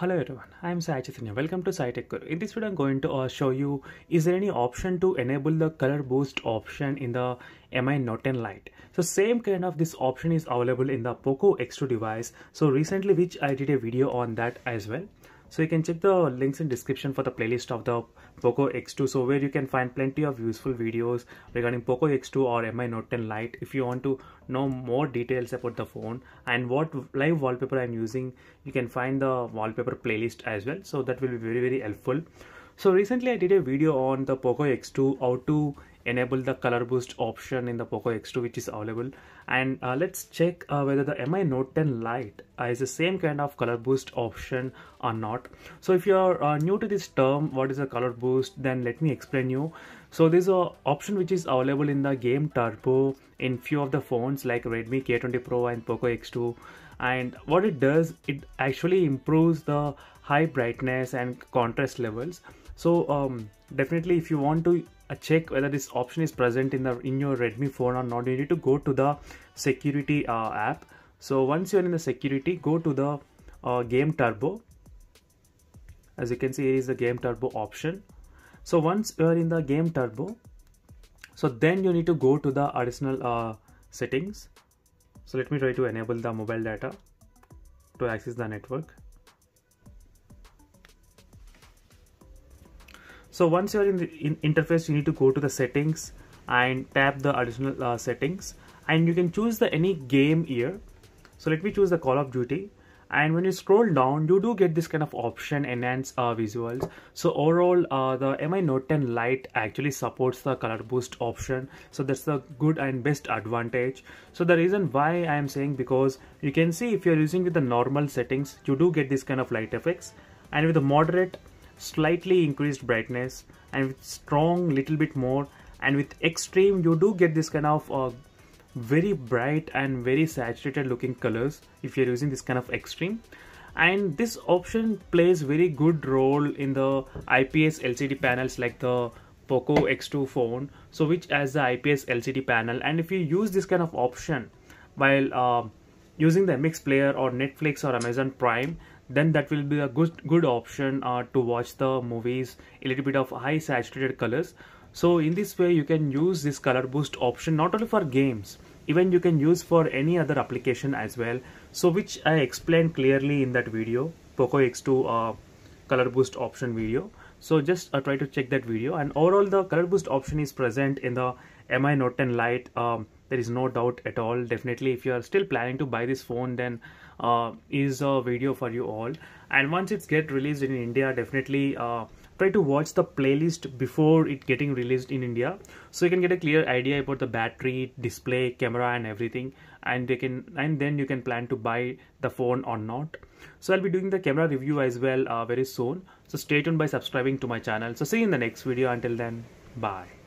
Hello everyone, I am Sai Chaitanya. Welcome to Tech Guru. In this video, I'm going to uh, show you is there any option to enable the color boost option in the MI Note 10 Lite. So same kind of this option is available in the POCO X2 device. So recently, which I did a video on that as well. So you can check the links in description for the playlist of the Poco X2 so where you can find plenty of useful videos regarding Poco X2 or MI Note 10 Lite if you want to know more details about the phone and what live wallpaper I'm using you can find the wallpaper playlist as well so that will be very very helpful so recently I did a video on the POCO X2 how to enable the color boost option in the POCO X2 which is available and uh, let's check uh, whether the MI Note 10 Lite uh, is the same kind of color boost option or not. So if you are uh, new to this term what is a color boost then let me explain you. So this is an option which is available in the game turbo in few of the phones like Redmi K20 Pro and POCO X2 and what it does it actually improves the high brightness and contrast levels so um, definitely if you want to uh, check whether this option is present in the in your redmi phone or not you need to go to the security uh, app so once you're in the security go to the uh, game turbo as you can see here is the game turbo option so once you're in the game turbo so then you need to go to the additional uh, settings so let me try to enable the mobile data to access the network So once you're in the in interface, you need to go to the settings and tap the additional uh, settings and you can choose the any game here. So let me choose the Call of Duty and when you scroll down you do get this kind of option enhance uh, visuals so overall uh, the mi note 10 lite actually supports the color boost option so that's the good and best advantage so the reason why i am saying because you can see if you're using with the normal settings you do get this kind of light effects and with the moderate slightly increased brightness and with strong little bit more and with extreme you do get this kind of uh, very bright and very saturated looking colors if you're using this kind of extreme and this option plays very good role in the IPS LCD panels like the POCO X2 phone so which has the IPS LCD panel and if you use this kind of option while uh, using the MX player or Netflix or Amazon Prime then that will be a good good option uh, to watch the movies a little bit of high saturated colors so in this way you can use this color boost option not only for games even you can use for any other application as well so which I explained clearly in that video Poco X2 uh, color boost option video so just uh, try to check that video and overall the color boost option is present in the MI Note 10 Lite um, there is no doubt at all definitely if you are still planning to buy this phone then uh, is a video for you all and once it's get released in India definitely uh, try to watch the playlist before it getting released in India so you can get a clear idea about the battery display camera and everything and they can and then you can plan to buy the phone or not so I'll be doing the camera review as well uh, very soon so stay tuned by subscribing to my channel so see you in the next video until then bye